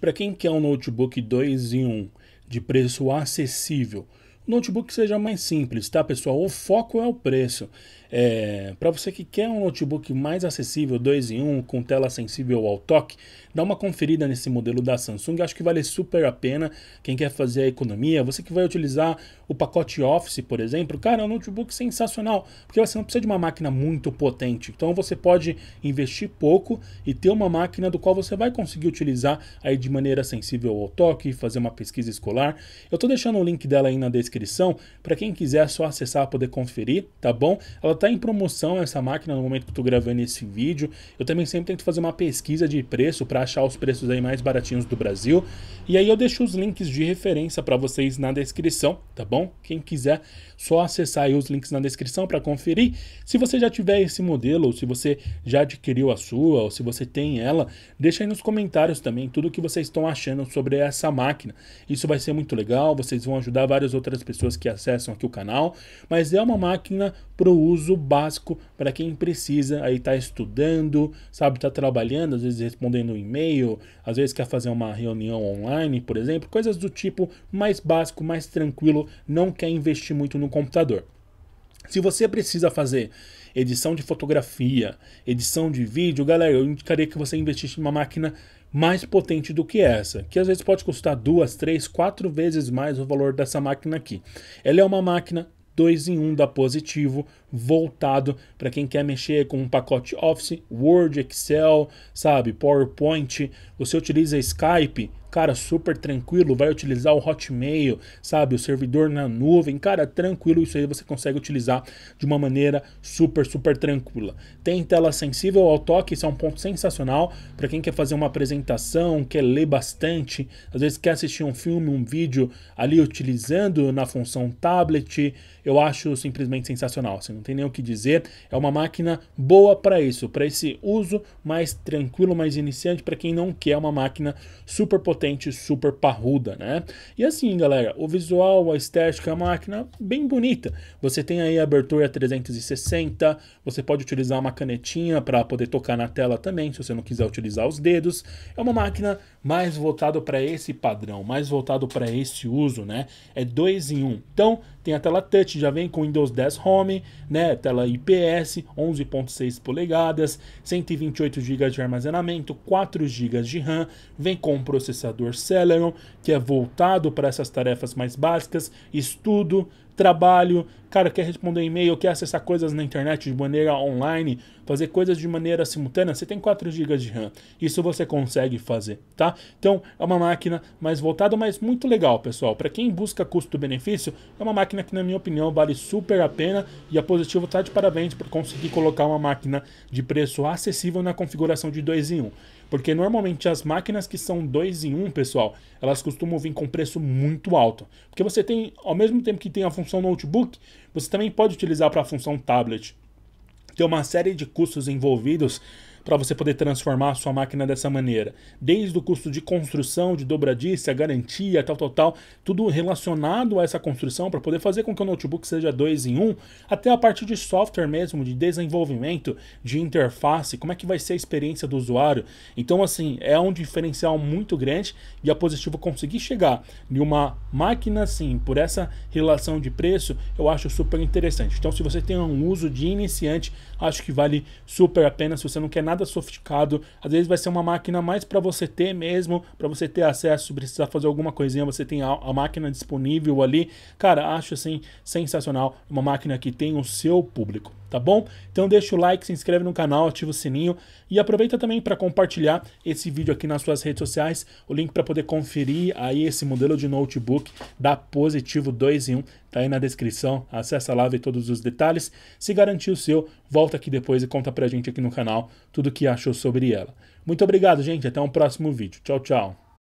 Para quem quer um notebook 2 em 1 um, de preço acessível, notebook seja mais simples, tá, pessoal? O foco é o preço. É, para você que quer um notebook mais acessível, 2 em 1, um, com tela sensível ao toque, dá uma conferida nesse modelo da Samsung, acho que vale super a pena. Quem quer fazer a economia, você que vai utilizar o pacote Office, por exemplo, cara, é um notebook sensacional, porque você não precisa de uma máquina muito potente. Então você pode investir pouco e ter uma máquina do qual você vai conseguir utilizar aí de maneira sensível ao toque, fazer uma pesquisa escolar. Eu estou deixando o link dela aí na descrição descrição para quem quiser só acessar poder conferir, tá bom? Ela está em promoção essa máquina no momento que eu tô gravando esse vídeo. Eu também sempre tento fazer uma pesquisa de preço para achar os preços aí mais baratinhos do Brasil. E aí eu deixo os links de referência para vocês na descrição, tá bom? Quem quiser só acessar aí os links na descrição para conferir. Se você já tiver esse modelo, ou se você já adquiriu a sua, ou se você tem ela, deixa aí nos comentários também tudo o que vocês estão achando sobre essa máquina. Isso vai ser muito legal, vocês vão ajudar várias outras pessoas que acessam aqui o canal, mas é uma máquina para o uso básico para quem precisa aí tá estudando, sabe, tá trabalhando, às vezes respondendo um e-mail, às vezes quer fazer uma reunião online, por exemplo, coisas do tipo mais básico, mais tranquilo, não quer investir muito no computador. Se você precisa fazer edição de fotografia, edição de vídeo, galera, eu indicaria que você investisse em uma máquina mais potente do que essa, que às vezes pode custar duas, três, quatro vezes mais o valor dessa máquina aqui. Ela é uma máquina 2 em 1 um da Positivo, voltado para quem quer mexer com um pacote Office, Word, Excel, sabe, PowerPoint. Você utiliza Skype, Cara, super tranquilo, vai utilizar o Hotmail, sabe? O servidor na nuvem, cara, tranquilo, isso aí você consegue utilizar de uma maneira super, super tranquila. Tem tela sensível ao toque, isso é um ponto sensacional para quem quer fazer uma apresentação, quer ler bastante, às vezes quer assistir um filme, um vídeo ali utilizando na função tablet. Eu acho simplesmente sensacional, assim, não tem nem o que dizer. É uma máquina boa para isso, para esse uso mais tranquilo, mais iniciante, para quem não quer uma máquina super potente potente, super parruda, né? E assim, galera, o visual, a estética, a máquina, bem bonita. Você tem aí a abertura 360, você pode utilizar uma canetinha para poder tocar na tela também, se você não quiser utilizar os dedos. É uma máquina mais voltada para esse padrão, mais voltado para esse uso, né? É dois em um. Então, tem a tela touch, já vem com Windows 10 Home, né? Tela IPS, 11.6 polegadas, 128 GB de armazenamento, 4 GB de RAM, vem com processador pensador Celeron, que é voltado para essas tarefas mais básicas, estudo, trabalho, cara, quer responder e-mail, quer acessar coisas na internet de maneira online, fazer coisas de maneira simultânea, você tem 4 GB de RAM. Isso você consegue fazer, tá? Então, é uma máquina mais voltada, mas muito legal, pessoal. Para quem busca custo-benefício, é uma máquina que, na minha opinião, vale super a pena e a Positivo está de parabéns por conseguir colocar uma máquina de preço acessível na configuração de 2 em 1. Um. Porque normalmente as máquinas que são dois em um, pessoal, elas costumam vir com preço muito alto. Porque você tem, ao mesmo tempo que tem a função notebook, você também pode utilizar para a função tablet. Tem uma série de custos envolvidos para você poder transformar a sua máquina dessa maneira. Desde o custo de construção, de dobradiça, garantia, tal, tal, tal, tudo relacionado a essa construção para poder fazer com que o notebook seja dois em um, até a parte de software mesmo, de desenvolvimento, de interface, como é que vai ser a experiência do usuário. Então, assim, é um diferencial muito grande e a é Positivo conseguir chegar em uma máquina assim, por essa relação de preço, eu acho super interessante. Então, se você tem um uso de iniciante, acho que vale super a pena. Se você não quer nada nada sofisticado. Às vezes vai ser uma máquina mais para você ter mesmo, para você ter acesso, precisar fazer alguma coisinha, você tem a, a, máquina disponível ali. Cara, acho assim sensacional, uma máquina que tem o seu público, tá bom? Então deixa o like, se inscreve no canal, ativa o sininho e aproveita também para compartilhar esse vídeo aqui nas suas redes sociais. O link para poder conferir aí esse modelo de notebook da Positivo 2 em 1 Tá aí na descrição, acessa lá, vê todos os detalhes. Se garantir o seu, volta aqui depois e conta pra gente aqui no canal tudo o que achou sobre ela. Muito obrigado, gente. Até um próximo vídeo. Tchau, tchau.